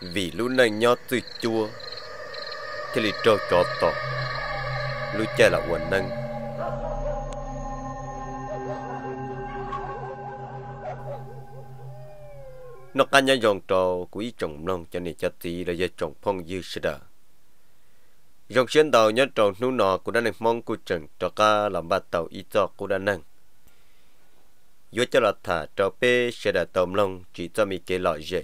vì lũ này nho từ chua thì lì trò trò tỏ lũ cha là quần năng nó cá nhân dòng trò của ý chồng lòng cho nên cho tí là do chồng phong dư sẽ đỡ dòng xuyên tàu nhớ tròn nụ nọ của đàn năng mong của trần trò ca làm ba tàu ý cho của đàn năng dù cho là thả trò bê sẽ đỡ tàu lòng chỉ cho mi kê lọ dễ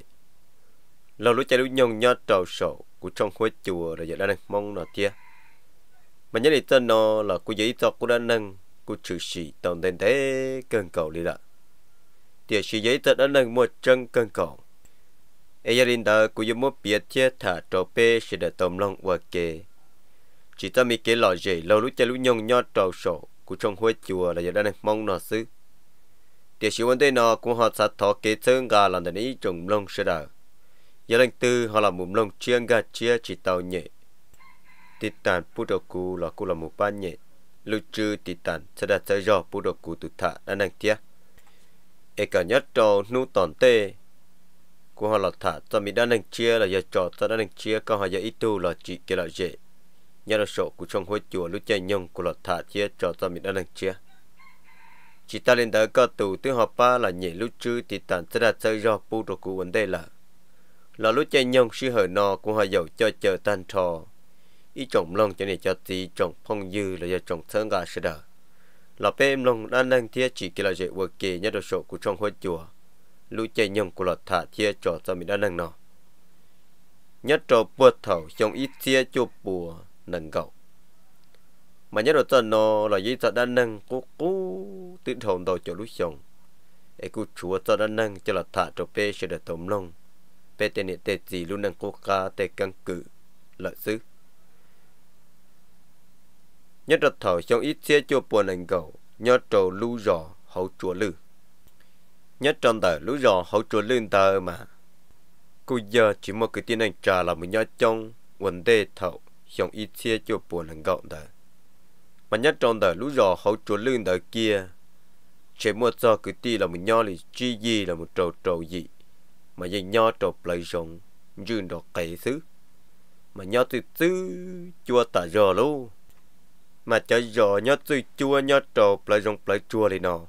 lâu lúc chạy lúc nhông nhớ trầu sổ của trong khối chùa là giờ đang mong nó kia mà nhớ đến tên nó là của giấy cho của đã nâng của trừ sĩ tổng tên thế cơn cầu đi lại thì sĩ giấy tên đã nâng một chân cơn cầu ai gia đình đó của dân một biệt chia thả trò pê sẽ để tổng lòng và kề chỉ ta mi kế lò dễ lâu lúc chạy lúc nhông nhớ trầu sổ của trong khối chùa là giờ đang mong nó xứ thì sĩ vấn đề nó cũng họ sát thọ kế thương gà làm đến ý trùng lông sẽ đời giờ đánh tư họ là mụm lông chiêng gà chia chỉ tàu nhẹ tí tàn bút đầu cú là cú là mụm ba nhẹ lưu trừ tí tàn sẽ đặt ra do bút đầu cú tụt thả anh anh tiếc e cả nhất trò nu tòn tê của họ là thả cho mình đang đánh chia là giờ trò cho đang đánh chia còn họ giờ ít tu là chỉ kia là dễ nhà là sổ của trong hội chùa lúc chạy nhông của là thả chia trò cho mình đang đánh chia chỉ ta lên tới cơ tù tiếng họ ba là nhảy lúc chứ thì tàn sẽ đặt ra do bút đầu cú vấn đề là là lúc chơi nhông sư hở nò cũng họ dầu cho chờ tan trò ý trồng lông cho này cho tí trồng phong dư là do trồng thân gà sẽ đỡ là em lông đang đang thiết chỉ kia là dễ vừa kỳ nhất đồ sổ của trong hội chùa lúc chơi nhông của lọt thả thiết trò cho mình đang đang nọ nhất trò bột thầu trong ít thiết chụp bùa nâng gậu mà nhất đồ tên nó là dây thật đang nâng cú cú tự thồn đầu cho lúc chồng ấy cú chúa cho đang nâng cho là thả trò bê sẽ được tổm lông bê tên nị tê gì luôn năng cố ca tê căn cự lợi sư nhất là thở trong ít xe cho buồn anh cầu nhớ trầu lưu rò hậu chùa lư nhất trong tờ lưu rò hậu chùa lư tờ mà cô giờ chỉ một cái tin anh trả là một nhớ trong vấn đề thầu trong ít xe cho buồn anh cầu tờ mà nhất trong tờ lưu rò hậu chùa lư tờ kia chỉ một do cái tin là một nhớ là chi gì là một trầu trầu gì mà dây nho trộp lại rộng dương đọt kệ xứ mà nho tư xứ chua tả rò lô mà chả rò nho tư chua nho trộp lại rộng lại chua lại nọ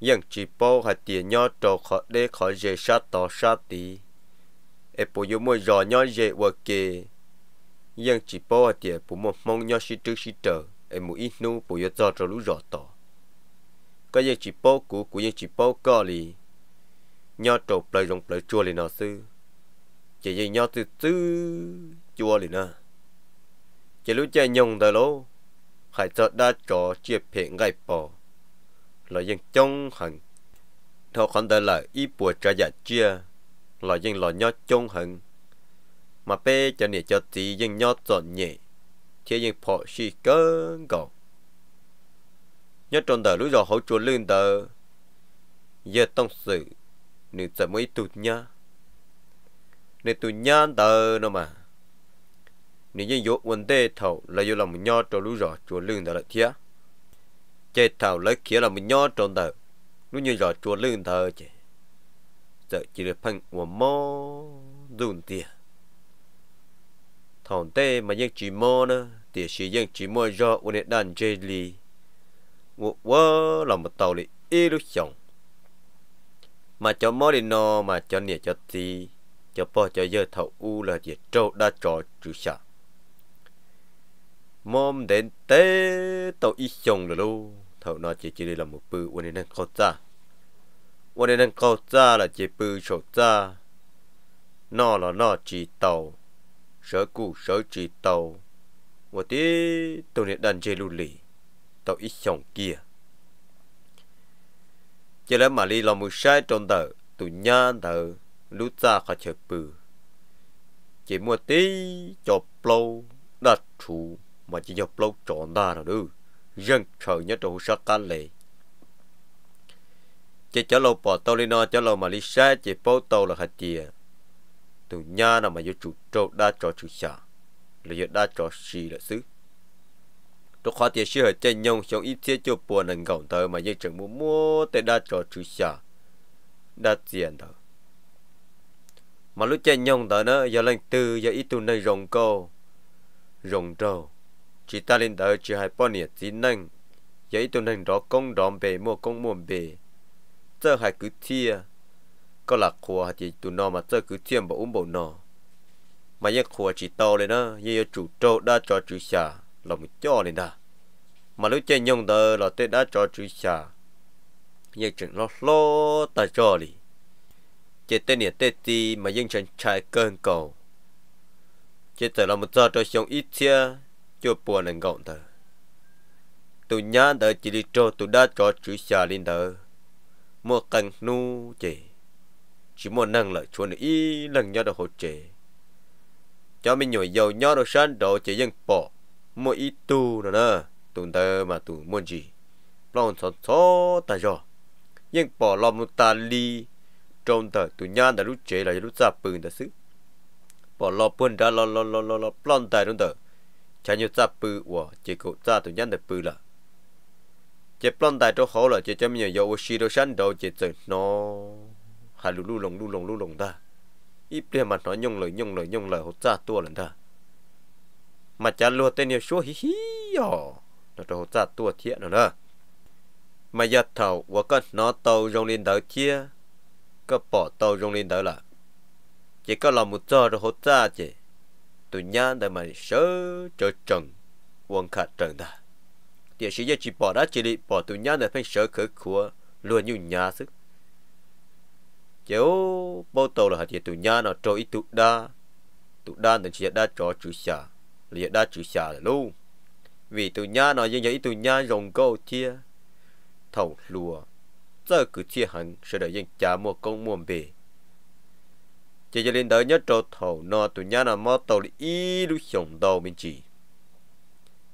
dân chỉ bao hạt tiền nho trộp khỏi đê khỏi dề sát tỏ sát tí e bố yếu môi rò nho dề và kề dân chỉ bao hạt tiền bố một mong nho sĩ trước sĩ trở e mù ít nu bố yếu dò trò lũ rò tỏ có dân chỉ bao cũ của dân chỉ bao co lì nho trộn lời dùng lời chua liền nó sư chỉ vì nho từ sư chua liền nó chỉ lúc chơi nhung đời lô hãy cho đa trò chia phiền gai bò là dân trong hận thọ còn đời là y bùa trả giả chia là dân lời nho trong hận mà bê cho nè cho tí dân nho chọn nhẹ thế dân phò xì cơ gọt nhớ tròn đời lúc giờ hỗ chùa lương đời giờ tông sự nếu tớ mới tụt nhá nếu tụt nhá tớ nó mà nếu như dỗ vấn đề thầu là dỗ làm nhau cho lũ rõ chùa lưng tớ là thiệt chế thầu lấy kia là một nhau tròn tớ lũ như rõ chùa lưng tớ chứ tớ chỉ được phăng của mò dùn tiền thằng tê mà dân chỉ mò nữa thì chỉ dân chỉ mò rõ vấn đề đàn chơi lì 我我那么道理一路想。mà cho Moreno mà cho nè cho ti cho po cho dơ thầu u là gì trâu đã trò chữ sợ mom đến té tàu ít chồng rồi luôn thầu nó chỉ chỉ là một bự quan nên khó ra quan nên khó ra là chỉ bự sổ ra nó là nó chỉ tàu sở cụ sở chỉ tàu một tí tàu này đang chơi lùi tàu ít chồng kia chỉ là mà li làm một sai trong tờ tụi nhà tờ lú ra khó chơi bự chỉ mua tí cho plou đặt chủ mà chỉ cho plou chọn ta rồi đư dân chờ nhớ trâu sát cá lệ chỉ cho lâu bỏ tao lên nó cho lâu mà li sai chỉ bao tao là hạt tiền, tụi nhà nào mà vô chủ trâu đã cho chủ xả là vô đã cho xì là xứ tôi khó tiền xưa trên nhông trong ít thiết cho bùa nâng gọng tờ mà dân chẳng mua mua tới đa cho chú xa đa tiền đó mà lúc trên nhông tờ nó giờ lên tư giờ ít tu nơi rồng câu rồng trâu chỉ ta lên tờ chỉ hai bao nhiêu tí năng giờ ít tu nơi đó công đòn bề mua công mua bề giờ hai cứ thia có là khua chỉ tu nò mà giờ cứ thiêm bộ uống bộ nò mà giờ khua chỉ to lên nó giờ chủ trâu đã cho chú xa lòng cho lên đó mà lúc chơi nhung tờ là tên đã cho chú xa nhưng chừng nó lo ta cho đi chơi tên này tên gì mà dân chân trái cơn cầu chơi tờ là một giờ cho xong ít chia cho buồn lên gọn đó, tụi nhá tờ chỉ đi cho tụi đã cho chú xa lên đó, mua cần nu chơi chỉ muốn năng lợi chuồn ý lần nhau được hỗ trợ cho mình nhồi dầu nhau đó săn đồ chỉ dân bỏ mua ít tu nữa nè tụn tơ mà tụ muốn gì lòng sợ xót ta cho nhưng bỏ lòng ta li trong tờ tụ nhan đã lúc chế là lúc ra bừng ta xứ bỏ lòng buồn ra lo lo lo lo lo lòng ta trong tờ chả nhiều ra bự ủa chế cậu ra tụ nhan được bự là chế lòng tài cho khó là chế cho mình nhiều xí đồ sẵn đầu chế chơi nó hà lù lù lồng lù lồng lù lồng ta ít tiền mà nó nhung lời nhung lời nhung lời hốt ra tua lần ta mà cha lúa tên nhiều số hí hí nhỏ nó trâu ra tua thiện rồi nữa mà giờ thầu và nó tàu rong lên đỡ chia có bỏ tàu rong lên đỡ là chỉ có làm một giờ rồi hốt ra chứ tụi nhá để mà sớ cho trần quân khát trần ta địa sĩ chỉ bỏ đã chỉ đi bỏ tụi nhá để phải sớ khử khua luôn như nhà sức chéo bao tàu là hạt tụi nhá nó trôi tụ đa tụ đa thì chỉ đã cho chú xa lìa đa chữ xà là lu vì tụi nhà nó dân dạy tụi nhà rồng câu chia thầu lùa giờ cứ chia hẳn sẽ đợi dân trả một công muôn bề chỉ cho lên đợi nhớ trâu thầu nó tụi nhà nó mò tàu đi ý lúc sống đầu mình chỉ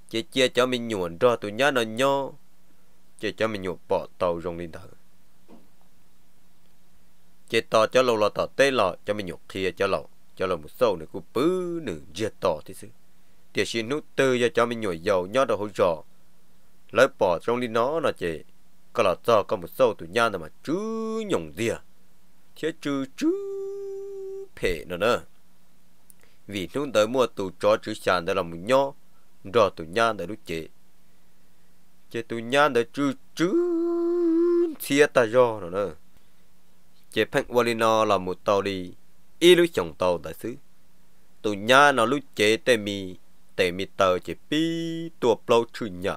chỉ chia cho mình nhuận ra tụi nhà nó nho chỉ cho mình nhuận bỏ tàu rồng lên đợi chỉ tỏ cho lâu là tỏ tê lọ cho mình nhuận kia cho lâu cho lâu một sâu này cứ bứ nửa giết tỏ thế chứ địa sĩ nút tư do cho mình nhồi dầu nhó đầu hỗ trợ lấy bỏ trong ly nó là chị có là do có một sâu tụi nha mà chứ nhồng dìa, à thế chứ chứ phê nó nữa vì nút tới mua tụ chó chứ sàn đó là một nhó rồi tụi nha để lúc chị chị tụi nha để chứ chứ chia ta do nó nữa chị phanh nó là một tàu đi y lúc chồng tàu đại sứ tụi nha nó lúc chế tê mi แต่มีเตอร์จะปีตัวเปล่าชุนหยา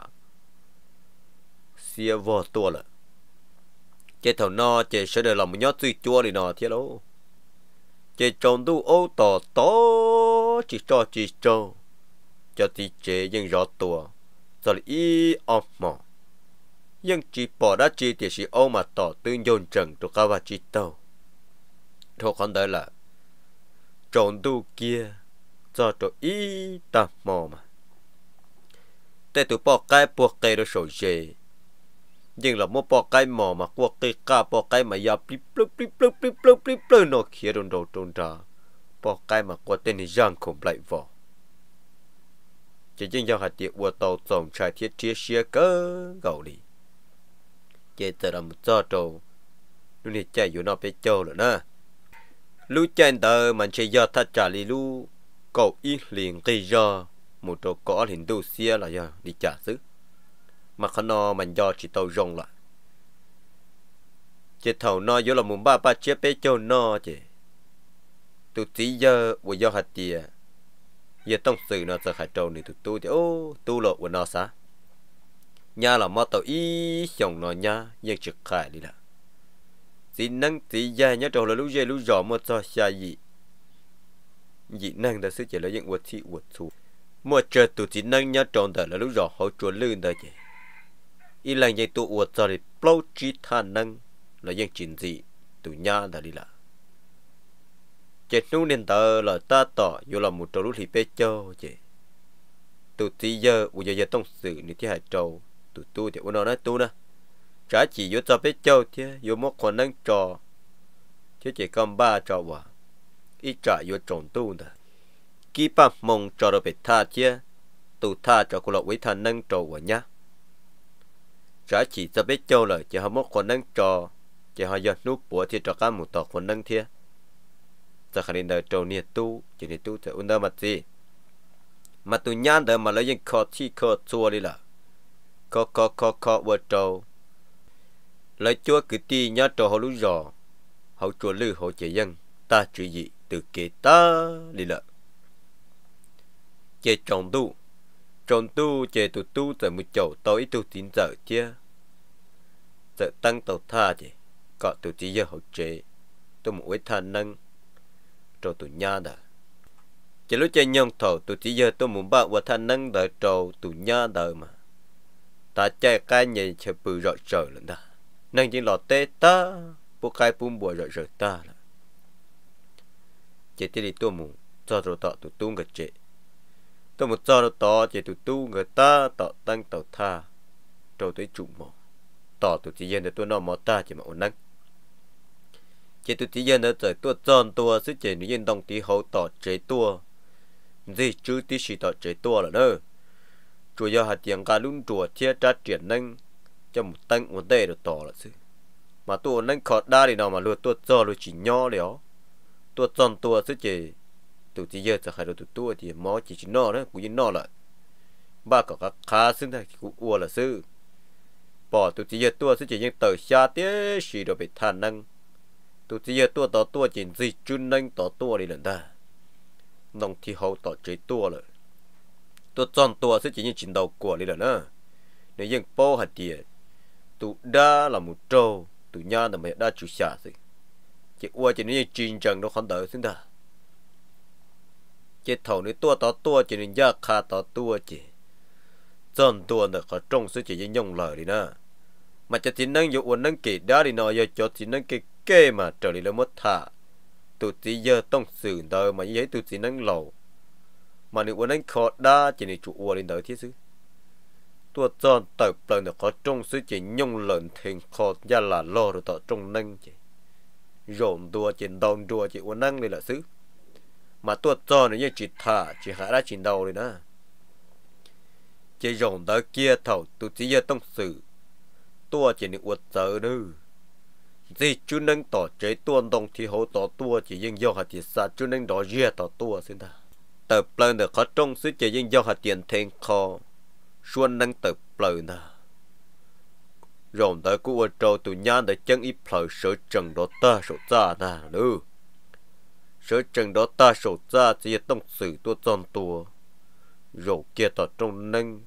เสียวอตัวละเจ้าเท่านอเจ้าเสด็จลำยอดซื้อจัวเลยนอเท่าโลเจ้าจงดูโอ้ต่อโตจีจอจีจอจะตีเจยังรอตัวสลีอีออมมอยังจีปอดาจีเตียสีโอมาต่อตื้นยนจังตัวกาวาจิโตทุกคนได้ละจงดูเกีย cho cho ý ta mò mà tê tụ bỏ cái bỏ cái đó sầu dễ nhưng là mua bỏ cái mò mà qua cái ca bỏ cái mà ya plip plip plip plip plip plip plip plip nó khía đồn đồ đồn ra bỏ cái mà qua tên này giang không lại vỏ chỉ riêng giao hạt địa của tàu tổng trái thiết chia chia cơ gạo đi chỉ từ làm cho trâu lúc này chạy vô nó phải châu rồi nè lúc chạy tờ mình sẽ do thắt trả lý lúc cậu y liền cây giờ một chỗ có liền đâu xia là giờ đi trả xứ mà khăn nó mình do chỉ tàu rong lại chỉ thầu nó vô là muốn ba ba chia bé cho nó chứ tụ tí giờ vừa do hạt tiền giờ tông sự nó sẽ hạt trâu này tụ tu thì ô tu lộ của nó xá nhà là mất tàu y chồng nó nhà nhưng trực khai đi là xin năng tí giờ nhớ trâu là lũ dê lũ giò mà cho xa gì dị năng đã sẽ chỉ là những vật thị vật thù mà chờ tụ dị năng nhá tròn đời là lúc rõ hậu chuẩn lư đời vậy y là những tụ vật cho thì bao trí tha năng là những chuyện gì tụ nhá đã đi lạ. chết nu nên tờ là ta tỏ dù là một trâu lúc thì bê cho vậy tụ tí giờ u giờ giờ tông sự nếu thế hải trâu tụ tu thì u nó nói tu nè trả chỉ vô cho bê châu thế dù mất khả năng trò chứ chỉ cầm ba trò vào ít trả vô trộn tu nè kí ba mong cho đồ bị tha chia tu cho cô lộ quý tha nâng trầu của nhá trả chỉ cho biết châu lời chỉ họ mốt của nâng trò chỉ họ giọt nút bùa cho cá một tọt nâng thia giờ khả năng đời trầu nhiệt tu chỉ nhiệt tu thì ôn đơ mặt gì mà tu nhan đời mà lấy những khó chi khó chua đi là khó khó khó khó vợ trầu lấy chúa cứ ti nhá cho họ lú rò họ chùa lư họ chỉ dân ta chỉ gì ta đi lợ chế tròn tu tròn tu chế tu tu giờ một chỗ tối tu tín giờ chia giờ tăng tàu tha chế có tu chỉ giờ hậu chế tu một ít than năng trò tu nha đã chế lúc chơi nhông thầu tu chỉ giờ tu muốn bảo và than năng đợi trò tu nha đợi mà ta chơi cái nhảy chơi bự rõ trời lần đó nâng chỉ lọt tê ta bố cái bùm bùa rõ rõ ta là chế tí đi tôi mù cho rồi tọ tụ tu người chế tôi mù cho rồi tọ chế tụ tu người ta tọ tăng tọ tha trâu tới chủ mỏ tọ tụ chỉ dân để tôi nó mỏ ta chỉ mà ổn năng chế tụ chỉ dân để trời tôi tròn tôi sức chế nữ dân đồng tí hậu tọ chế tôi gì chứ tí sĩ tọ chế tôi là nơi chùa do hạt tiền cả luôn chùa chia ra triển năng cho một tăng một đề được tỏ là sự mà tôi năng khó đa thì nào mà lừa tôi cho lừa chỉ nhỏ đó ตัวจอนตัวซะเจตัวที่เยอะจะใครตัวตัวที่มอจีจีนอนะกูยินนอละบ้าก็ก็คาซึ่งได้กูอ้วนละซื้อปอตัวที่เยอะตัวซะเจยังเติร์ชาเตี้ยสีเราไปทานนั่งตัวที่เยอะตัวต่อตัวจีนจีจุนนั่งต่อตัวนี่แหละนะน้องที่เขาต่อใจตัวเลยตัวจอนตัวซะเจยังจีนเดากลัวนี่แหละนะในยังโป้หัดเดียตัวด่าละมุโจตัวย่าแต่ไม่ได้จุชาสิ chị qua chị nên chín chẳng đâu không đợi xin ta chị thầu nên tua tao tua chị nên giác kha tao tua chị chân tua nữa khó trông sự chị nhung lời đi nè mà cho chị năng dụng năng kỳ đã đi nói giờ cho chị năng kỳ kê mà trở đi là mất thả tụi chị giờ tông xử đời mà như thế tụi chị năng lầu mà nếu uốn năng khó đa chỉ nên chủ uốn lên đời thiết sư tua tròn tập lần được khó trông sư chỉ nhung lợn thèn khó ra là lo rồi tỏ trông năng chỉ rộn đùa trên đồng đùa chỉ uốn năng này là xứ mà tuột cho nó như chỉ thả chỉ hạ ra chỉ đầu rồi đó chỉ rộn đó kia thầu tụ chỉ giờ tông sự tua chỉ những uất sợ nữa gì chú nâng tỏ chế tuôn đồng thì hậu tỏ tua chỉ dân do hạt tiền xa chú nâng đó ria tỏ tua xin ta tập lần được khó trông sứ chỉ dân do hạt tiền thêm kho xuân nâng tập lần nào rộng tới cú ở trâu tụ nhàn tới chân ít phở sở trần đó ta sổ ra nà lư sở trần đó ta sổ ra chỉ tông sự tua tròn tua rồi kia tỏ trong nâng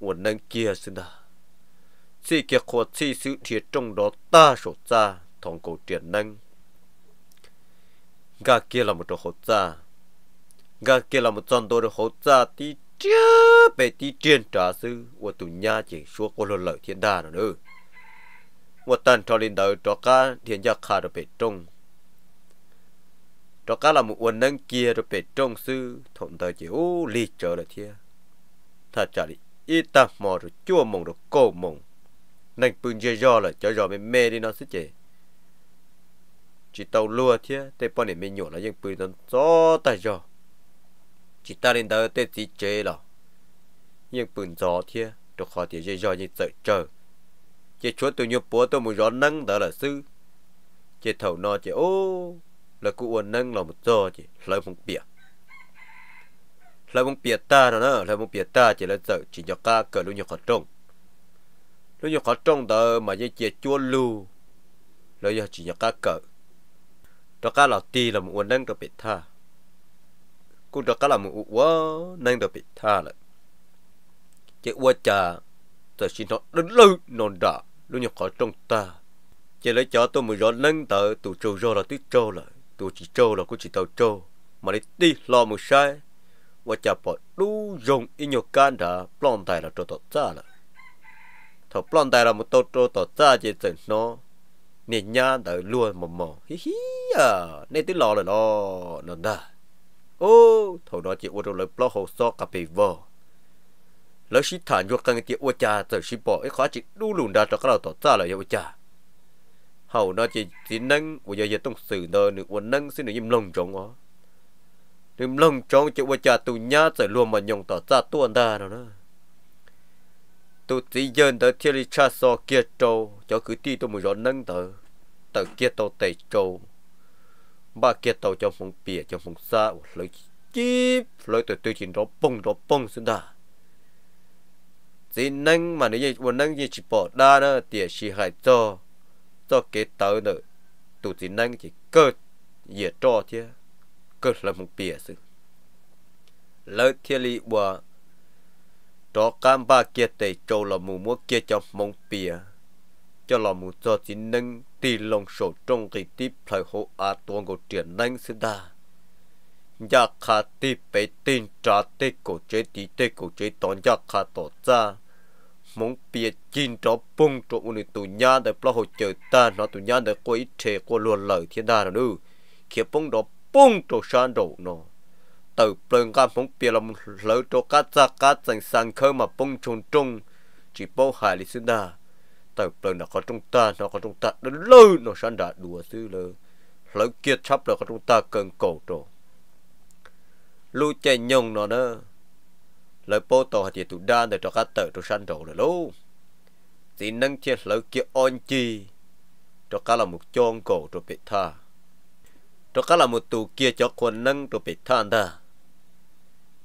của nâng kia xin đà chỉ kia khó chỉ sự thiệt trong đó ta sổ ra thòng cổ triển nâng gà kia là một trò hốt ra gà kia là một tròn đồ hốt ra tí chứ về tí trên trả sư của tụ nhà chỉ xua cô lô lợi thiên đà nữa một tần cho lên đời cho cá thiên gia khá được về trung, cho cá là một quần nâng kia được về trung sư thổn đời chỉ ô ly trở lại thiên thật chả đi ít ta mò được chua mộng được cô mộng, nâng bưng dây do là cho giò mê mê đi nó sẽ chè chỉ tàu lua thiên tây bọn này mê nhổ là những bưng nó gió tài giò chỉ ta lên đó tết gì chơi lọ nhưng bùn gió thia tôi họ thì dây dò như sợ chờ chỉ chúa tôi nhập búa tôi muốn gió nâng đó là sư chỉ thầu no chỉ ô là cụ uẩn nâng là một giò chỉ lời một bịa lời một bịa ta đó nữa lời một bịa ta chỉ là sợ chỉ cho ca cờ luôn nhiều khó trông luôn nhiều khó trông đó mà như chỉ chúa lưu lời giờ chỉ cho ca cờ đó ca là ti là một uẩn nâng đó bị tha cú trò cá là một quá nên được bị tha lại chế quá cha tôi xin nó đến lâu non đã luôn nhập khỏi trong ta chế lấy cho tôi một rõ nâng tờ tụ trâu rô là tuyết trâu lại tụ chỉ trâu là cũng chỉ tàu trâu mà đi đi lo một sai và cha bỏ đu dùng in nhiều can đã plon tài là trâu tọt ra là thọ plon tài là một tô trâu tọt ra chỉ tưởng nó nè nha đợi luôn mò mò hí hí à nên tí lo là lo nó đã ô thầu nó chỉ ô rồi lấy hồ so cà phê vò lấy xí thản vô căng chỉ ô cha rồi xí bỏ ấy khó chỉ đu lùn đa cho cái đầu tỏ ra là ô cha hầu nó chỉ chỉ nâng ô giờ giờ tông xử nó nữa ô nâng xin được im lòng trong ó im lòng trong chỉ ô cha tụ nhá rồi luôn mà nhông tỏ ra tuôn đa rồi nữa tụ chỉ dân tới thiên lý cha so kia trâu cho cứ ti tôi muốn rõ nâng tới tới kia tôi tẩy trâu bà kia tàu trong phòng bìa trong phòng xa lấy chip lấy từ từ chín đó bông đó bông xin đa chỉ năng mà nếu như muốn năng như chỉ bỏ đa nữa thì chỉ hại cho cho cái tàu nữa tụ chỉ năng chỉ cơ dễ cho thế cơ là phong bìa xin lấy thiên lý bùa cho cam ba kia tây châu là mù múa kia trong phòng bìa cho là mù cho chỉ nâng tì lòng sổ trong kỳ tiếp thời hộ á tuôn của triển nâng sư đà nhà khá tì bế tin trả tê cổ chế tí tê cổ chế tón nhà khá tỏ ra mong bia chín tró bông tró ưu nị tù nhà để bà hồ chờ ta nó tù nhà để cô ít trẻ cô luôn lời thiên đà rồi nư khi bông đó bông tró sáng đổ nó từ bông gà mong bia lòng lỡ tró cá ra cá dành sang khơi mà bông trông trông chỉ bông hài lý sư đà tại bờ nó có chúng ta nó có chúng ta đến lâu nó sẵn đã đùa xứ lơ lâu kia sắp là có chúng ta cần cầu trổ lu chạy nhông nó nữa lỡ bố tổ hạt chỉ tụ đan để cho các tờ cho sẵn trổ rồi lâu thì nâng chia lâu kia on chi cho các là một chôn cổ cho bị tha cho các là một tù kia cho quân nâng cho bị tha ta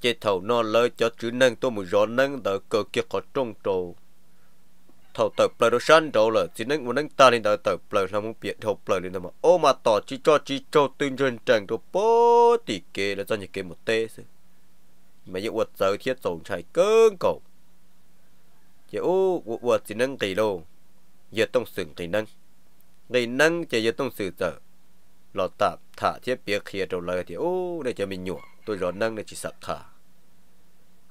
chế thầu nó lỡ cho chữ nâng tôi một gió nâng đỡ cờ kia có trông trầu thầu tờ production đó là chỉ nên muốn nâng ta nên tờ tờ play là muốn biến thầu play lên mà ô mà tỏ chỉ cho chỉ cho tuyên truyền chẳng đồ bố tỷ kê là do những cái một tê mà giờ uất giờ thiết tổng chạy cơn cổ giờ ô uất chỉ nâng tỷ đâu giờ tông sừng tỷ nâng tỷ nâng chỉ giờ tông sừng giờ lọt tạp thả thiết bia kia đầu lời thì ô đây cho mình nhủ tôi rõ nâng để chỉ sạc thả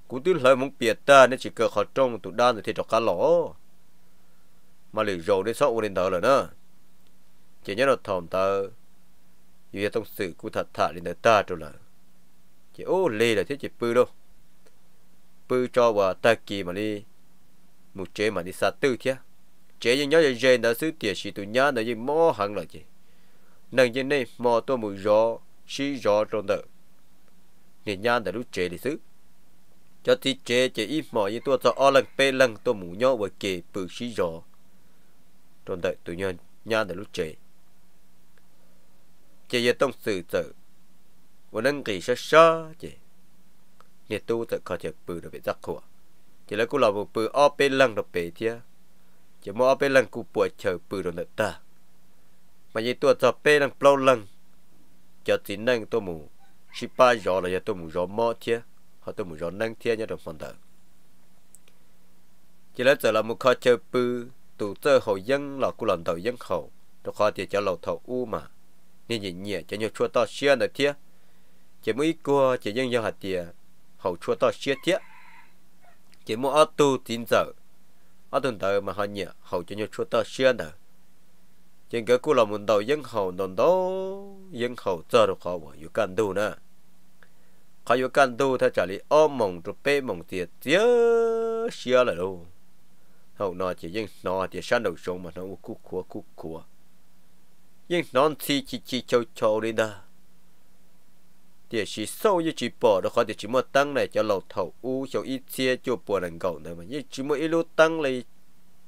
cũng tư lời muốn biệt ta nên chỉ cơ khó trông tụ đan thì thật cá lỗ mà liền rồ đến sót lên tờ là nữa chỉ nhớ nó thòm tờ như trong sự của thật thà lên ta rồi là chỉ ô lì là thế chỉ pư đâu pư cho và ta kỳ mà đi một chế mà đi xa tư thế chế nhưng nhớ là gen đã xứ tiền sĩ tụi nhá nó như mò hẳn là gì nâng trên này mò tôi mùi gió, xí gió trong tờ nên nhá đã lúc chế đi xứ cho thì chế chế ít mò như tôi cho o lần p lần tôi mù nhau và kề pư xí gió tròn đợi tụi nhân nhà để lúc chế chế giờ tông sự tử và nâng kỳ sơ sơ chế nhiệt tu tự khó chế bự được bị giặc khổ chế lấy cô là một bự ở bên lăng được bể thia chế mua ở bên lăng cô bùa chờ bự được đợi ta mà như tôi cho bên lăng bao lăng cho tí nâng tôi mù chỉ ba giờ là giờ tôi mù gió mò thia họ tôi mù gió nâng thia nhá đồng phần đời chỉ lấy giờ là một khó chơi bự tụ tơ hậu dân là của lần đầu dân khẩu rồi khó thì cho lầu thầu u mà nên nhìn nhẹ cho nhau chua to xia nữa thiệt chỉ mỗi cua chỉ dân dân hạt tiền hậu chua to xia thiệt chỉ mỗi ở tu tin giờ ở tuần đầu mà họ nhẹ hậu cho nhau chua to xia nữa trên cái cua là một đầu dân hậu đồn đó dân hậu cho rồi khó bỏ yêu can tu nữa khó yêu can tu theo trả lý ôm mộng rồi bê mộng tiệt chia xia lại đâu hậu nó chỉ nhưng nó thì sang đầu sông mà nó cúc cua cúc cua nhưng non chi chi chi châu châu đi đó thì chỉ sâu như chỉ bỏ đó khỏi thì chỉ một tăng này cho lầu thầu u cho ít chia cho bùa lần cầu này mà nhưng chỉ một ít lô tăng này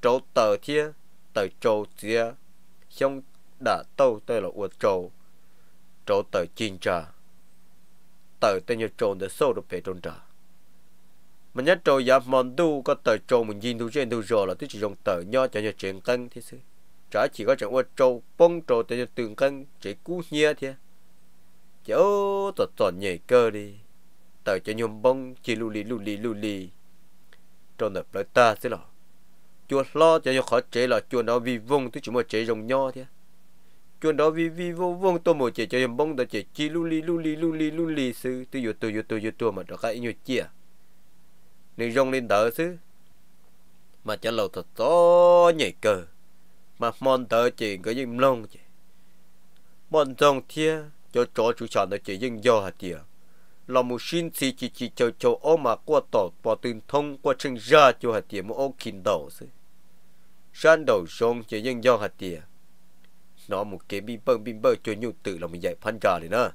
trâu tờ thia tờ trâu chia xong đã tâu tới là uột trâu trâu tờ chín trà tờ tên như trâu để sâu được về trôn trà mình nhớ trâu giờ mòn tu có tờ trâu mình nhìn tu trên tu rồi là tôi chỉ dùng tờ nho cho nhà chuyện cân thế sư chả chỉ có chẳng qua trâu bông trâu tới tường cân chỉ cú nhia thế chỗ tờ tờ nhảy cơ đi tờ cho nhôm bông chỉ lù lì lù lì lù lì trâu nợ lại ta thế là chuột lo cho nhau khó chế là chuột nó vì vùng tôi chỉ một chế dùng nho thế chuột đó vì vì vô vong tôi một chế cho em bông đó chế chi lu li lu li lu li lu li sư tôi vô tôi vô tôi vô tôi mà đó cái nhiều chia nên rong lên tờ chứ mà chả lâu thật to nhảy cờ mà mòn tờ chỉ có những lông chỉ mòn trong thia cho chó chú chọn nó chỉ những do hạt tiền là một xin chỉ chỉ chỉ cho cho ô mà qua tổ bỏ tuyên thông qua chân ra cho hạt tiền một ô kinh đầu chứ san đầu rong chỉ những do hạt tiền nó một cái bim bơ bim bơ cho nhu tự là mình dạy phân trà đấy nữa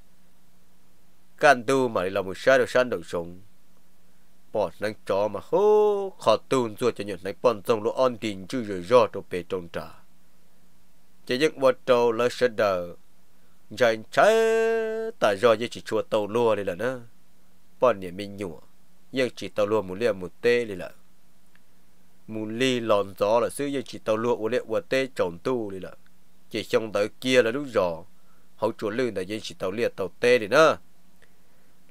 can tu mà là một sai đầu san đầu rong bọn nắng chó mà hô khó tùn ruột cho nhận nắng bọn dòng lũ on đình chứ rồi do đồ bề trông trả chỉ những bọn trâu lỡ sơ đờ dành cháy tả do như chỉ chua tàu lua đi là nữa bọn nhà mình nhủa nhưng chỉ tàu lua một liều một tê đi là mù ly lòn gió là sư nhưng chỉ tàu lua một liều một tê trồng tu đi là chỉ xong tới kia là lúc rõ hậu chúa lư là nhưng chỉ tàu liệt tàu tê đi nữa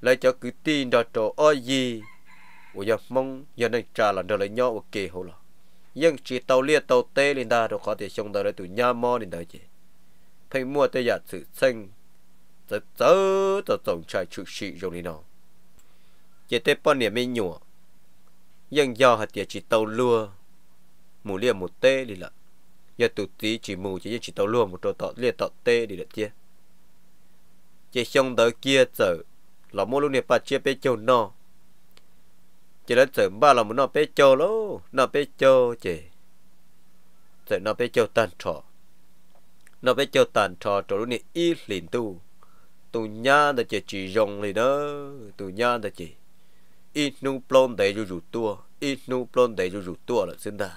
lại cho cứ tin đó trò oi gì 我要梦要那扎了这了鸟我给好了，因只到猎到逮领导都好点兄弟来都鸟毛领导去，配莫得呀自称，这走这总裁出事容易闹，也得半年没鸟，因要还点只到落，木猎木逮哩了，要都只只木只只到落木到到猎到逮哩了些，这兄弟 kia 走，老莫路呢把这被叫闹。chỉ là sợ ba là muốn nó bé cho lô nó bé cho chị sợ nó bé cho tan trò nó bé cho tan trò trò lúc này ít liền tu tu nha là chị chỉ dùng liền đó tu nha là chị ít nu plon để rủ rủ tua ít nu plon để rủ rủ tua là xin ta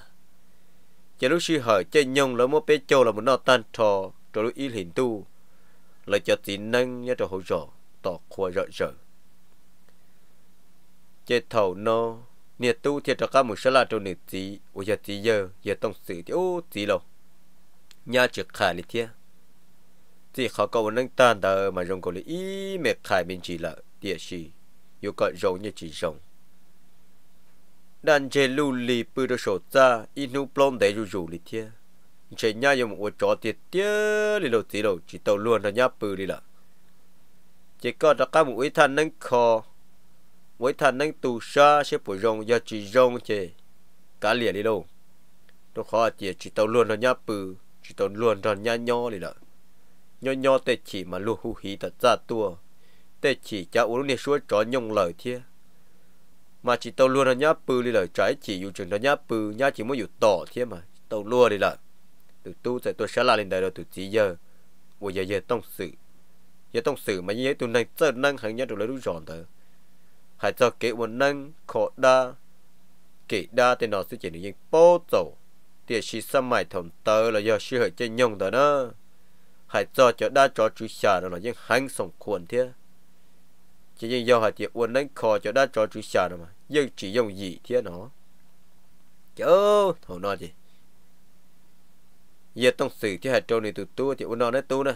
chỉ lúc suy hở chơi nhông là một bé cho là một nó tan trò trò lúc ít liền tu là cho tí năng nhá cho hỗ trợ tỏ khoa rõ rỡ chế thầu nó nè tu thiệt cho các một số là trâu nửa tí ôi giờ tí giờ giờ tông sự thì ô tí lâu nhà chỉ khả nè thiệt chỉ khó cầu nâng tan tờ mà dùng cầu lý ý mệt khải bên chỉ là địa chỉ yêu cầu rồng như chỉ rồng đàn chế lưu lì bự đồ sổ ra inu plon đầy rủ rủ lì thiệt chế nhà dùng một chó tiệt tiệt lì lô tí lô chỉ tàu luôn là nhà bự lì là chỉ có đặc các một ý than nâng khó mỗi thần năng tù sa sẽ bồi rong giờ chỉ rong chè cá liền đi đâu nó khó chè chỉ tàu luôn rồi nhá bự chỉ tàu luôn rồi nhá nho đi đó, nho nho tê chỉ mà lu hú hí thật ra tua tê chỉ cha uống nước suối cho nhông lời thia mà chỉ tàu luôn rồi nhá bự đi lợ trái chỉ dù chừng rồi nhá bự nhá chỉ muốn dù tỏ thia mà tàu luôn đi lợ từ tu tại tôi sẽ là lên đời rồi từ chỉ giờ bây giờ giờ tông sự giờ tông sự mà như thế tôi này giờ năng hàng nhá được lấy đúng giòn thôi hãy cho kế vấn nâng khổ đa kỹ đa thì nó sẽ chỉ những bố tổ thì chỉ xăm mày thầm tờ là do sư hợi trên nhông đó nữa hãy cho cho đa cho chú xà đó là những hành sống khuôn thế chỉ những do hãy chỉ uốn đánh khó cho đa cho chú xà đó mà nhưng chỉ dùng gì thế nó chớ thổ nó gì giờ tông sự thì hãy trâu này từ tu thì uốn nó nó tu nè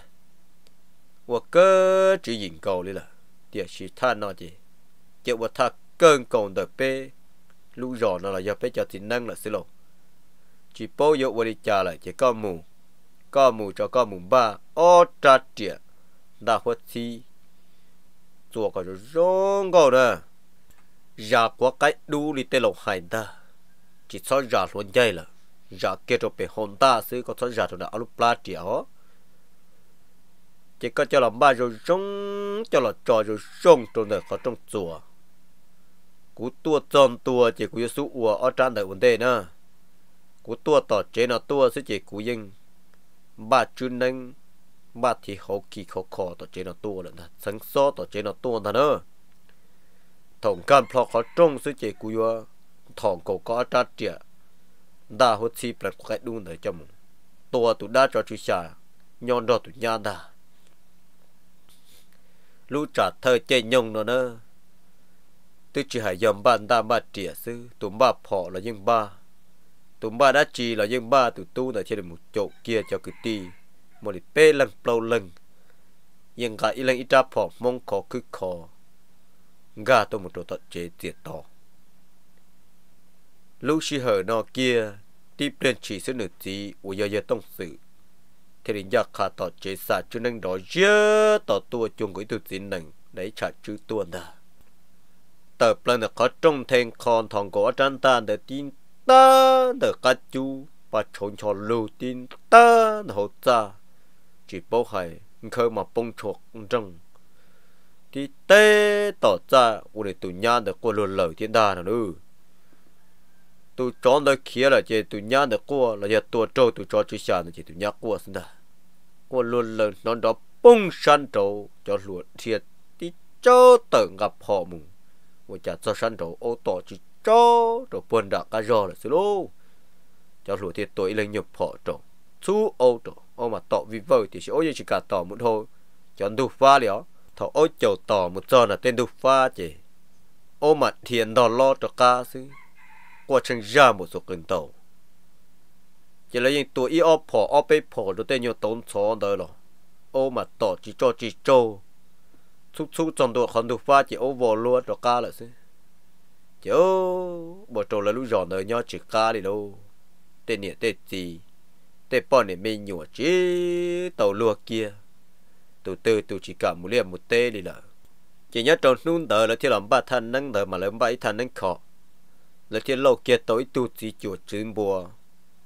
và cơ chỉ nhìn cầu đi là thì chỉ than nó gì chịu một thật cơn còn đời pe lũ giò nó là do pê cho tính năng là xí lộ chỉ bố dụ vô đi trả lại chỉ có mù có mù cho có mù ba ô trả trịa đã hóa thi tua có rồi rong gò nè giả quá cái đu đi tê lộ hải ta chỉ cho giả luôn dây là giả kia cho bề hồn ta xứ có cho giả cho đã alo pla trịa hả chỉ có cho làm ba rồi rong cho là trò rồi rong trong đời có trong tua cú tua tròn tua chỉ cú su ua ở trang đời vấn đề nữa cú tua tỏ chế nó tua sẽ chỉ cú yên ba chú nâng ba thì hậu kỳ khó khó tỏ chế nó tua lần thật sáng so tỏ chế nó tua thật nữa thổng can phò khó trông sẽ chỉ cú yo thòng cổ có trang trịa đa hốt chi bật cái đun để cho mùng tua tụ đa cho chú xà nhon đo tụ nhà đa lũ trả thơ chơi nhông nó nữa tôi chỉ hãy dầm bàn ta bà trẻ sư tụm bà phỏ là dân ba tụm bà đã chỉ là dân ba tụi tu là trên một chỗ kia cho cứ ti một đi pê lần lâu lần nhưng gà y lần y mong khó cứ khó gà tôi một chỗ chế tiệt tỏ lúc chỉ hở nó kia tiếp lên chỉ sẽ nửa tí của giờ giờ tông sự thì đến giờ khá tọt chế xa chứ năng đó giờ tọt tua chung cái tụi tin nặng đấy chả chứ tuần đó tờ plan được có trông thành con thằng có chân ta để tin ta để cá chú và chọn cho lưu tin ta để hỗ trợ chỉ bảo hay không mà bông chuộc rừng thì tê tỏ ra u này tụi nhà được qua luôn lời thiên đa nữa tụi chọn đời kia là chỉ tụi nhà được qua là giờ tụi trâu tụi cho chỉ sản là chỉ tụi nhà qua xin đa qua luôn lời nó đó bông san trâu cho luôn thiệt đi cho tự gặp họ mùng 我家做山头 ô tô chỉ cho đồ buồn đã cả rồi là xíu lô cho lũ thì tôi lên nhập họ trộn chú ô trộn ô mà tọ vì vợ thì chỉ ô chỉ cả tọ một thôi cho anh đục pha lió thọ ô chầu tọ một giờ là tên đục pha chỉ ô mà thiền đò lo cho ca xứ qua chân ra một số cần tàu chỉ là những tuổi ô phò ô bê họ đồ tên nhiều tốn số đời rồi ô mà tọ chỉ cho chỉ cho chút chút chọn đồ khẩn đồ pha chỉ ô vò luôn rồi ca là xí chỉ ô bộ trộn là lũ giòn đời nhau chỉ ca đi đâu tên nhẹ tên gì tên bọn này mày nhổ chứ tàu lúa kia từ từ từ chỉ cả một liền một tê đi là chỉ nhớ tròn nung đời là thiên làm ba thân nâng đời mà làm ba thân nâng khó là thiên lâu kia tối tu chỉ chùa trứng bùa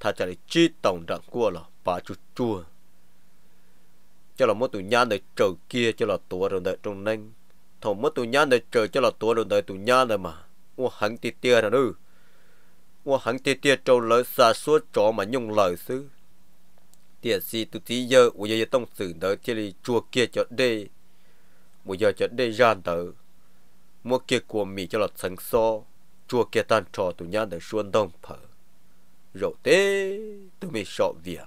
thà chả để chi tổng đặng qua là bà chút chùa cho là mất tụ nhan để chờ kia cho là tua rồi đợi trong nâng thầu mất tụ nhan để chờ cho là tua rồi đợi tụ nhan rồi mà ua hắn ti tia rồi nữa ua hắn ti tia trâu lỡ xa suốt trò mà nhung lời xứ tia si tụ tí giờ ua giờ tông xử đỡ chỉ là chùa kia cho đê ua giờ cho đê ra đợi mua kia của mì cho là sẵn so chùa kia tan trò tụ nhan để xuân đông phở rồi thế tụi mình sợ việc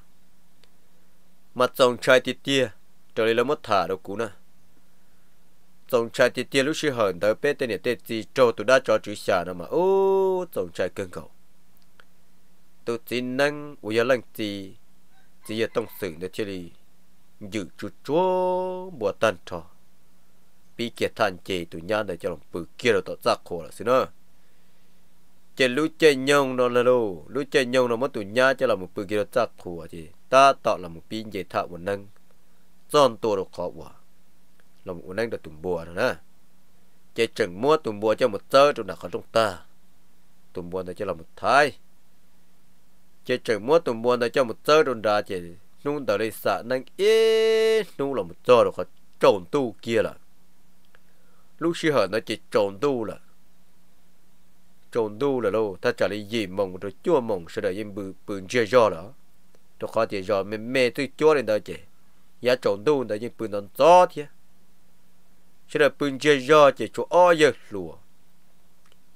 mặt dòng trai tia tia trời lỡ mất thả đâu cú nè tổng trai thì tiền lúc xưa hờn tới bé tên này tên gì trâu tụi đã cho chú xả nó mà ô tổng trai cưng cậu tụi chỉ năng u giờ lần gì chỉ tông sự để chơi giữ chú chúa bùa tan trò bị kiệt than chê tụi nhà để cho lòng bự kia rồi tỏ ra khổ là xin ơ chê lũ nhông nó là đâu lũ chê nhông nó mất tụi nhà cho lòng bự kia rồi ra khổ chứ ta tỏ là một pin dễ thạo một năng giòn tua đồ khó bùa lòng anh được tùm bùa rồi nè chế chừng mua tùm bùa cho một tơ trong nào khó trong ta tùm bùa này cho một thái chế chừng mua tùm bùa này cho một tơ trong ra chế nung tờ đây xả năng nung là một tơ đồ khó trộn tu kia là lúc xưa nó chỉ trộn tu là trộn tu là đâu ta trả lời gì mong rồi chua mong sẽ đợi em bự bự chia do đó tôi khó chia do mẹ mẹ tôi chua lên đó chị giá trộn đâu để những bình đòn gió thế chỉ là bình chơi gió chỉ chỗ ở giờ lùa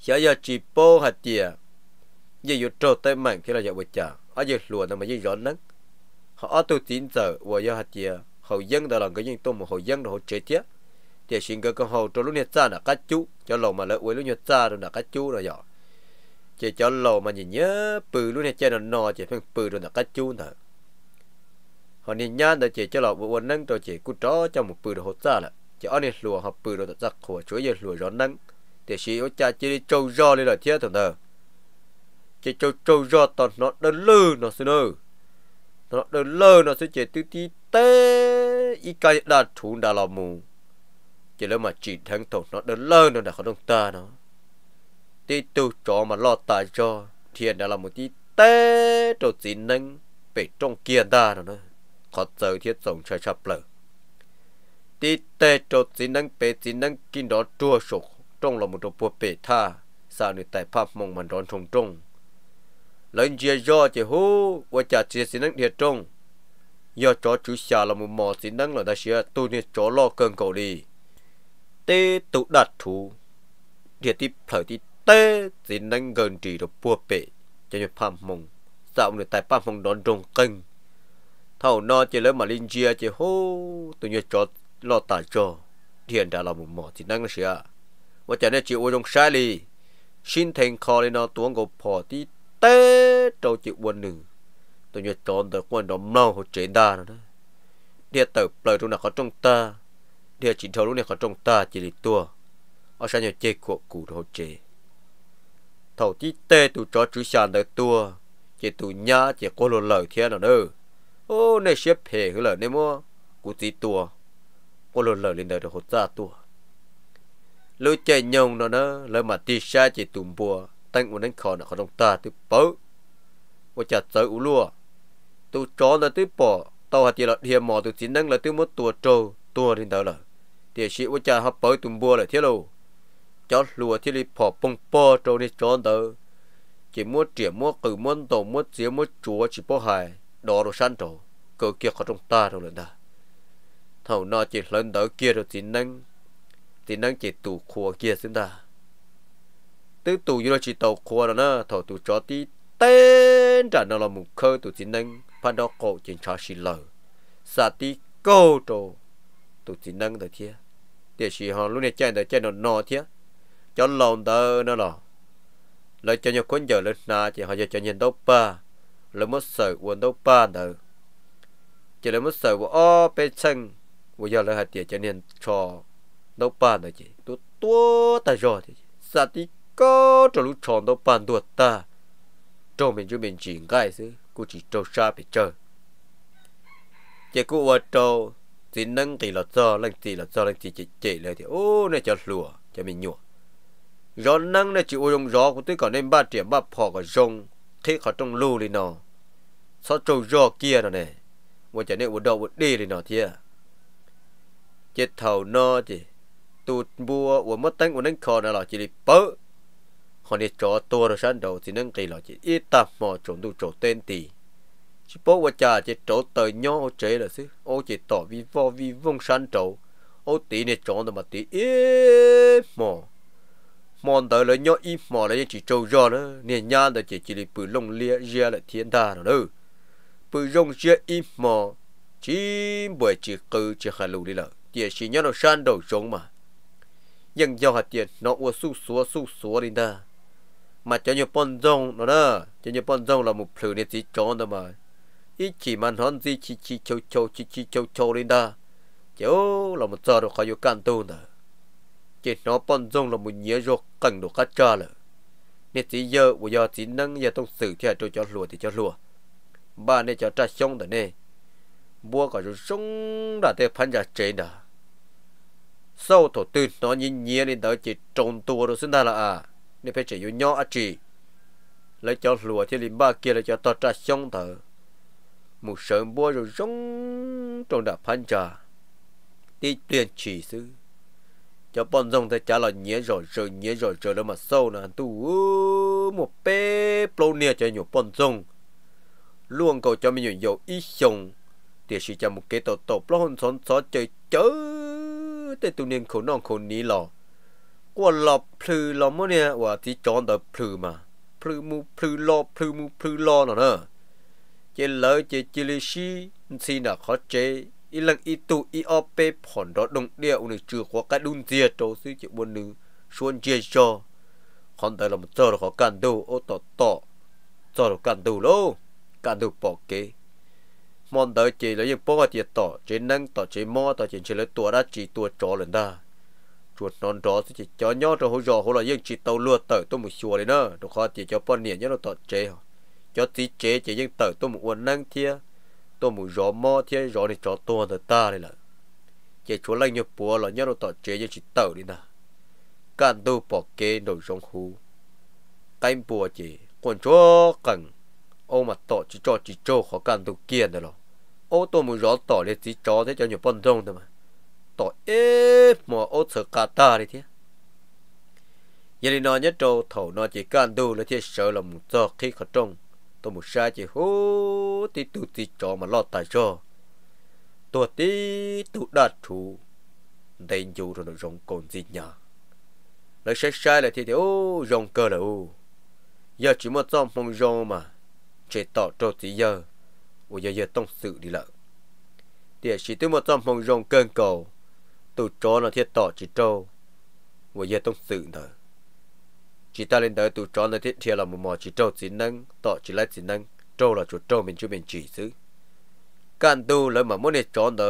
giờ giờ chỉ bố hạt tiền, giờ giờ trộn tới mảnh khi là giờ bữa chả ở giờ lùa nó mà giờ gió nắng họ ở tu tín giờ và giờ hạt tiền, họ dân đó là cái gì tôm mà họ dân đó họ chết thế thì xin cái con hồ trộn lúc nhiệt ra là cá chú cho lòng mà lỡ quấy lúc nhiệt ra rồi là cá chú rồi giờ chỉ cho lầu mà nhìn nhớ bự luôn này chơi là nò chỉ phăng bự rồi là cá chú nữa họ nên nhá để chỉ cho lọ bộ quần nâng tôi chỉ cút chó cho một bữa đồ hột ra là chỉ ăn nên lùa học bữa đồ thật giặc của chúa giờ lùa rón nâng để chỉ ô cha chỉ đi trâu do lên là chết thằng thờ chỉ trâu trâu do toàn nó đơn lư nó xin ơ nó đơn lơ nó sẽ chỉ tư tí tê y cái đa thú đa lò mù chỉ lỡ mà chỉ thắng thổ nó đơn lơ nó đã có đông ta nó tí tu chó mà lo tài cho thiên đã là một tí tê đồ xin nâng bể trong kia ta nó nữa khó giờ thiết sống chơi sập lở tí tê cho chỉ năng bê chỉ năng kinh đó chua sụt trong lòng một đồ bùa bể tha sao nữ tại pháp mong mình đón trùng trùng lần chia do chỉ hú và chả chia chỉ năng thiệt trung. do chó chú xà là một mò chỉ năng là ta xia tu nên chó lo cơn cầu đi tê tụ đạt thú thiệt tí phở tí tê chỉ năng gần trì đồ bùa bể cho như pháp mong sao nữ tại pháp mong đón trùng canh thầu nó chỉ lấy mà linh chia chỉ hô tụi nhớ cho lo tả cho hiện đã là một mỏ thì năng à? và chả nên chịu uống trong sai li xin thành kho lên nó tuấn gộp phò tí tê trâu chịu uống nử tụi nhớ chọn được quân đó mau hồ chế đa nữa địa tử lời trong nào có trong ta địa chỉ thầu lúc này có trong ta chỉ là tua ở sao nhiều chế của cụ hồ chế thầu tí tê tụi chó chú sàn được tua chỉ tụ nhá chỉ có lo lời thế nào nữa ô này xếp phê cái lời này mua cụ tí tua có lần lời lên đời được hột ra tua lối chạy nhông nó nó mà tí xa chỉ tùm bùa tăng của nên khó nó trong ta thì bớ và chả tới ủ lùa chó là tí bỏ tao hạt là hiểm mò tu chín năng là tí mất tua trâu tua đến đời là thì sĩ và chả hấp bớ tùm bùa là thiết lù chó lùa thiết lì phỏ bông bò trâu đi chó đời chỉ mua trẻ mua cử mua tổ mua chế mua chúa chỉ bó hài đó rồi săn rồi cơ kia có trong ta rồi lần đó thầu nó chỉ lần đó kia rồi chỉ năng chỉ năng chỉ tù khua kia xin ta tức tù như là chỉ tàu khua đó nó thầu tù chó tí tên trả nó là một khơ tù chỉ năng phan đó cổ chỉ cho xì lờ sa tí câu trồ tù chỉ năng đó thế để chỉ họ lúc này chạy tới chạy nó nọ thế cho lòng đó nó là lời cho nhau quân giờ lên na chỉ họ giờ cho nhìn đâu ba 了么手我都巴的，就了么手我哦被称，我要了还点今天错，都巴的去，都多大热的，啥的高这路长都半多大，证明就明井盖是，估计周沙被这，结果我周只能给了做，能给了做，能给解解了的，哦那叫路，叫明鸟，人能呢就用绕，我对个那把点把跑个用。khi khỏi trong lưu đi nọ sao trâu giò kia nọ nè một chả nên một đầu một đi đi nọ thia chết thầu nọ chỉ tụt bua của mất tánh của nên khó nó là chỉ đi bớ họ đi cho tua rồi sáng đầu thì nên kỳ là chỉ ít tập mò trộn đủ trộn tên tì chỉ bố qua cha chỉ trộn tờ nhỏ ô chế là xứ ô chỉ tỏ vi vo vi vong sáng trộn ô tí này trộn rồi mà tí ít mò mòn tới lấy nhọ im mò lấy chỉ trâu giò nữa nên nha là chỉ chỉ là bự lông lia ria là thiên đà nó đâu bự rong ria im mò chỉ bởi chỉ cứ chỉ khả lù đi là chỉ chỉ nhớ nó san đầu trống mà nhưng do hạt tiền nó ua su xúa su xúa đi ta mà cho nhiều con rong nó đó cho nhiều con rong là một phử nên chỉ chó đó mà ít chỉ mà nó gì chỉ chỉ châu châu chỉ chỉ châu châu đi ta chéo là một giờ được khỏi vô can tu nữa chỉ nó bọn rong là một nhớ rồi cần đồ cắt trà lợ nên chỉ giờ của giờ chỉ năng giờ tông xử theo cho cho lùa thì cho lùa ba nên cho trà xong rồi nè mua cả rồi xong là thế phán ra trên đó sau thổ tư nó nhìn nhía nên đó chỉ trồng tua rồi xin ta là à nên phải chỉ yêu nhỏ à chỉ lấy cho lùa thì liền ba kia là cho tao trà xong đó một sớm bua rồi sống trồng đã phán trà. đi tuyên chỉ sư จะปนซงแต่จ้าเราเนื้อจอยเจอเนื้อจอยเจอแล้วมาเศร้านะตัวหมวกเป๊ะโปรเนี่ยจะอยู่ปนซงล้วงก็จะไม่อยู่อยู่อีชงเดี๋ยวสิจะมุกเกตโตโตปล้องสนสอเจอเจอแต่ตัวเนี่ยคนน้องคนนี้หรอกว่าหลับพลือหลับเมั้งเนี่ย ว่าที่จอนแต่พลือมาพลือมูพลือหลับพลือมูพลือหลับเนอะเจเลยเจริญชีนี่นะเขาเจอีหลังอีตูอีออเปผ่อนรถดงเดียวนึกจือขวากระดุนเจียโจซื้อจีบนนึงชวนเจียจอคอนเตอร์ลำเจอร์ขอกันดูโอต่อต่อจอร์กันดูโลกันดูปอกเกมอนเตอร์จีแล้วยังป้อเจียต่อเจนั่งต่อเจมอต่อเจเชลตัวรัดจีตัวจอเลยนะจวดนอนรอสิจีจอย่อจะหัวยอหัวเรายังจีเตาเลือดเตอตัวมือชัวเลยเนอะดูข้อจีจะป้อนเนี่ยยังเราต่อเจ cho tí chế chỉ dân tờ tôi một quần năng thia tôi muốn rõ mò thế rõ này cho tôi là ta đây là chế chúa lanh nhập bùa là nhớ đồ tỏ chế cho chỉ tàu đi nà cạn đâu bỏ kê nổi rong hú tay bùa chỉ còn chỗ cần ô mà tỏ chỉ cho chỉ cho khó cạn đâu kia nữa rồi ô tôi muốn rõ tỏ để chỉ cho thế cho nhiều bận rộn thôi mà tỏ ế mà ô sợ cả ta đi thế giờ đi nói nhất trâu thầu nói chỉ cạn đâu là thế sợ là muốn cho khi khó trông tôi một sa chỉ hú thì tụ thì cho mà lo tại cho tôi tí tụ đã chủ đây dù rồi nó rong còn gì nhở lấy sai sai là thì thì ô rong cơ là ô giờ chỉ một trăm phòng rong mà chế tỏ cho tí giờ ô giờ giờ tông sự đi lợ thì chỉ tới một trăm phòng rong cơn cầu tụ cho nó thiết tỏ chỉ trâu ô giờ tông sự nữa chỉ ta lên tới tụ cho nó thiết thiệt là một mò chỉ trâu chỉ nâng tọ chỉ lấy chỉ nâng trâu là chỗ trâu mình chưa mình chỉ xứ cạn tu lấy mà muốn để cho nó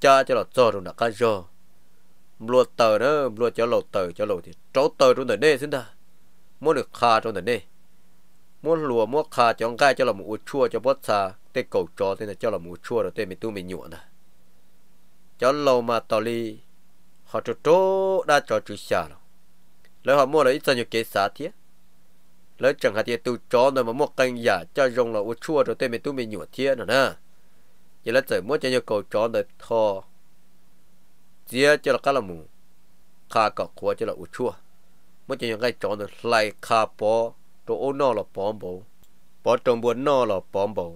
cha cho là cho rồi là cá do lúa tờ nó lúa cho lầu tờ cho lầu thì trâu tờ trong đời nê xin ta muốn được kha trong đời nê muốn lúa muốn kha cho cái cho là một chua cho bớt xa tê cầu cho thế là cho là một chua rồi tê mình tu mình nhuộn à cho lâu mà tò li họ cho trâu đã cho chú xa rồi lỡ họ mua là ít sao nhiều kế xá thế lỡ chẳng hạn thì tụ chó rồi mà mua canh giả cho rong là u chua rồi tên mình tu mình nhổ thế nữa nè giờ lỡ trời mua cho nhiều cầu chó rồi thò chia cho là cá là mù khá cả khóa cho là u chua mua cho nhiều cái chó rồi lại cá bò, đồ ô nó là bó bò, bò trong buồn nó là bó bò,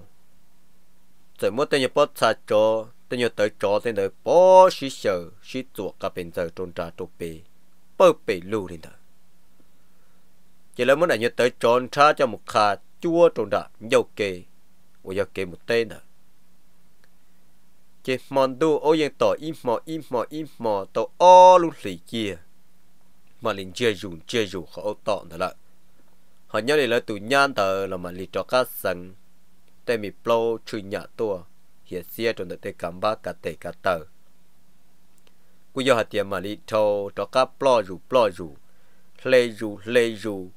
rồi mua tên nhiều bò xả chó tên nhiều tới chó tên đời bò xí sợ xí chuột cá bên giờ trôn trà trộn bề bơ bể lưu lên đó chỉ là muốn là như tới tròn tra cho một khả chua tròn đã dầu kề của dầu kề một tên đó à? chỉ mòn đu ô yên tỏ im mò im mò im mò tỏ o luôn lì kia mà linh chơi dù chơi dù khó tỏ nữa là họ nhớ để là tụ nhan tờ là mà lì trò cá sần tên mì plô chui nhà tua hiện xe tròn đợt tê cảm ba cả tê cả tờ cú giờ hạt tiền mà lì cho trò cá plô dù plô dù, lê dù lê dù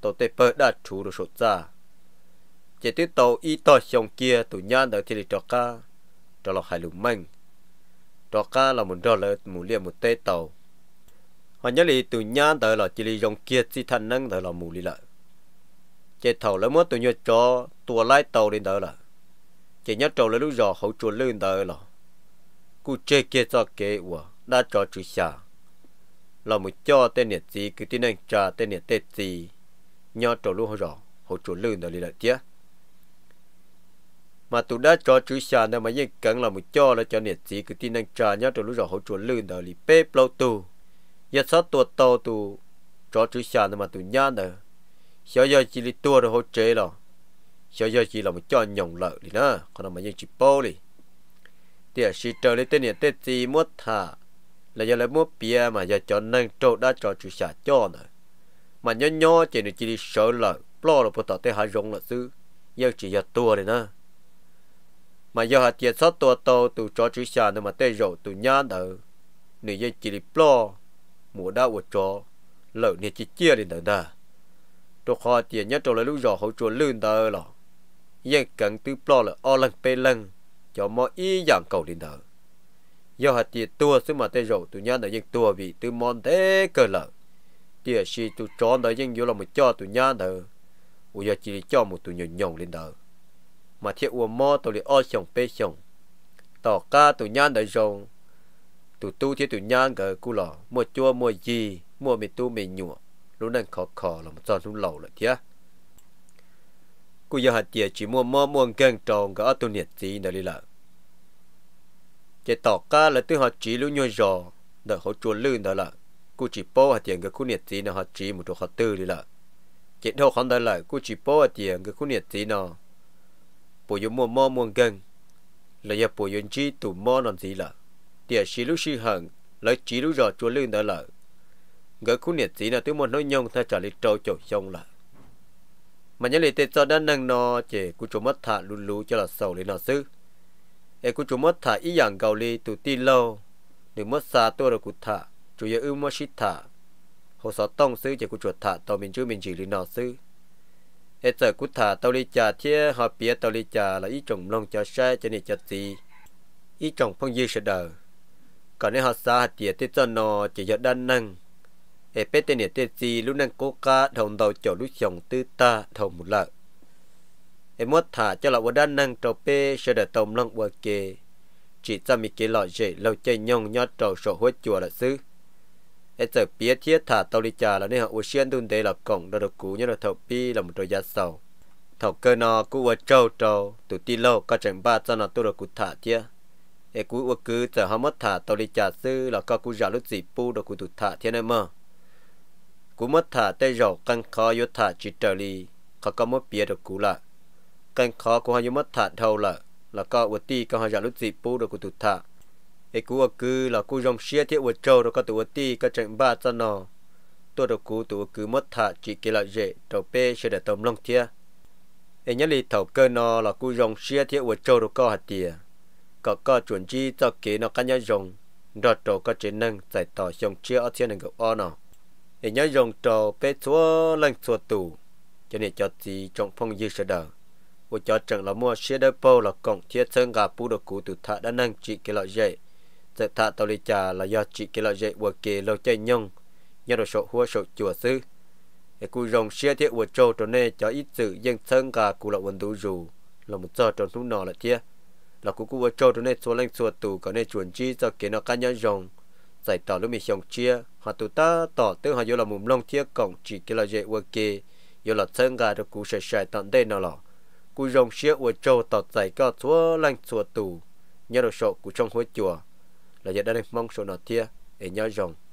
tôi tê bơ đã chủ được sốt ra chỉ tiếp tàu y tàu xong kia tụ nhãn đỡ thì lịch trọ ca trọ lọ hai lùng mạnh trọ ca là một trọ lợi một liệt một tê tàu họ nhớ lì tụ nhãn đỡ là chỉ lì dòng kia chỉ thành năng đỡ là mù lì lợi chỉ thầu lấy mất tụ nhớ cho tụ lái tàu đến đỡ là chỉ nhớ trầu lấy lúc giò hậu chuột lên đỡ là cụ chê kia cho kế ủa, đã cho chữ xả là một cho tên nhiệt gì cứ tin anh trả tên nhiệt tết gì nhớ trổ luôn rồi hồ trổ lươn rồi là chứ mà tụi đã cho chú xa nè mà yên cắn là một cho là cho nhiệt gì cứ tin năng trà nhớ trổ lúc rồi hồ trổ lươn rồi là bê lâu tù giờ sao tụi to tụ cho chú xa nè mà tụi nhá nè sao giờ chỉ là tua rồi hồ chế rồi sao giờ chỉ là một cho nhồng lợi đi nè còn là mà yên chỉ bô đi tiệt sĩ trời lấy tên nhiệt tết gì mất thả là giờ lại mua bia mà giờ cho năng trộn đã cho chú xa cho nữa mà nhỏ nhỏ chỉ được chỉ đi sợ là lo là phải tạo thế hà rộng là sư giờ chỉ giờ tua này nè mà giờ hạt tiền sát tua tàu từ chó chữ xa nữa mà tê rộng từ nhá đỡ nếu giờ chỉ đi lo mùa đã uất chó, lợn nên chỉ chia đi nữa đà tôi khó tiền nhất trong là lúc giờ hậu chuột lươn đỡ lọ giờ cần tư lo là o lăng pê lăng cho mọi ý dạng cầu đi nữa, do hạt tiền tua xứ mà tê rộng từ nhá đỡ nhưng tua vì từ món thế cơ lợn chỉ chỉ tụ cho đó nhưng vô là một cho tụ nhá đó u giờ chỉ cho một tụ nhộng nhộng lên đó mà thiệt u mò tụ li o xong pe xong tỏ ca tụ nhá đó rồi tụ tu thiệt tụ nhá gờ cú lò mua chua mua gì mua mì tu mì nhụa lúc này khó khó là một tròn xuống lầu rồi, thiệt cú giờ hạt tiệt chỉ mua mò mua keng tròn gỡ tụ nhiệt gì nữa đi lại chỉ tỏ ca là tự họ chỉ lúc nhoi rò đợi họ chua lươn đó là กูจีโป้เตียงกับคุณเนี่ยจีเนาะจีมุตัวเขาตื้อเลยล่ะเจ็ดโทขันได้เลยกูจีโป้เตียงกับคุณเนี่ยจีเนาะปูยมัวมัวมัวเก่งเลยอย่าปูยนจีตุ่มมอนอนจีล่ะเตียชีลูชีหังเลยจีลูรอจัวลื่นได้เลยกับคุณเนี่ยจีเนาะตัวมันน้อยยงถ้าจะลิโตโจยงล่ะมันยังเลยเตจอด้านนั่งนอเจกูจมัดถาลุลูจะละเสาเลยนอซื้อเอกูจมัดถาอีอย่างเกาหลีตุตีโลหรือมัดซาตัวเรากูถา chủ yếu ưu mua shit thả hồ sọ tông sư chỉ của chuột thả tàu mình chưa mình chỉ lì nọ sư hết giờ cút thả tàu đi trà thế họ bia tàu đi trà là ý trồng lông cho xe cho nên cho gì ý trồng phong dư sẽ đờ còn nếu họ xa hạt tiệt tết cho nó chỉ giờ đan năng ở bên tên nhiệt tết gì lúc năng cố ca đồng đầu chỗ lúc chồng tư ta thầu một lợ ở mất thả cho là bộ đan năng trâu pê sẽ đờ tàu lông bờ kề chỉ cho mình kề lọ dễ lâu chơi nhông nhót trâu sổ hối chùa là xứ hết giờ biết thiết thả tàu đi chờ là nên họ u xuyên đun đấy là cổng đó được cú như là thầu pi là một đôi giá sầu thầu cơ nó cú ở trâu trâu tụ ti lâu có chẳng ba cho nó tôi được cú thả chia ê cú ở cứ giờ họ mất thả tàu đi chờ sư là có cú giả lúc gì pu được cú tụ thả thiên em mơ cú mất thả tay rổ căng khó yếu thả chỉ trở đi khó có mất biết được cú là căng khó của họ yếu mất thả thâu là là có ở ti có họ giả lúc gì pu được cú tụ thả ấy cú ở cứ là cú dòng xia thiết ở trâu rồi có tụ ti có trận ba cho nó tôi được cú tụ cứ mất thả chỉ kia là dễ tàu pe sẽ để tôm long thia ấy nhớ lì thầu cơ nó là cú dòng xia thiết ở châu rồi có hạt tiền có có chuẩn chi cho kế nó cá nhớ dòng đợt tàu có chế năng giải tỏ dòng chia ở thiên đường o nó ấy nhớ dòng tàu pe chúa lăng chúa tù cho nên cho gì trong phong dư sẽ đỡ của cho trận là mua xe đỡ bầu là cổng thiết sơn gà pu được cú tụ thả đã năng trị kia loại dễ sẽ thả tàu lì trà là do chị kia là dạy vừa kì lâu chơi nhông nhớ đồ sổ hua sổ chùa sư để cụ rồng xe thiết vừa trâu trốn nè cho ít sự dân thân cả cụ là quần đủ dù là một giờ trốn thú nọ là chia là cụ cụ vừa trâu trốn nè xuống lên xuống tù có nè chuẩn chi cho kiến nó cá nhớ rồng giải tỏ lúc mình xong chia họ tụ ta tỏ tư họ vô là mùng lông thiết cổng chỉ kia là dạy vừa kì vô là thân cả được cụ sẽ xài tận đây nào lọ cụ rồng xe vừa trâu tỏ giải có xua lên xua tù nhớ đồ sổ cụ trong hối chùa là giờ đây mong số nọ tia để nhớ rồng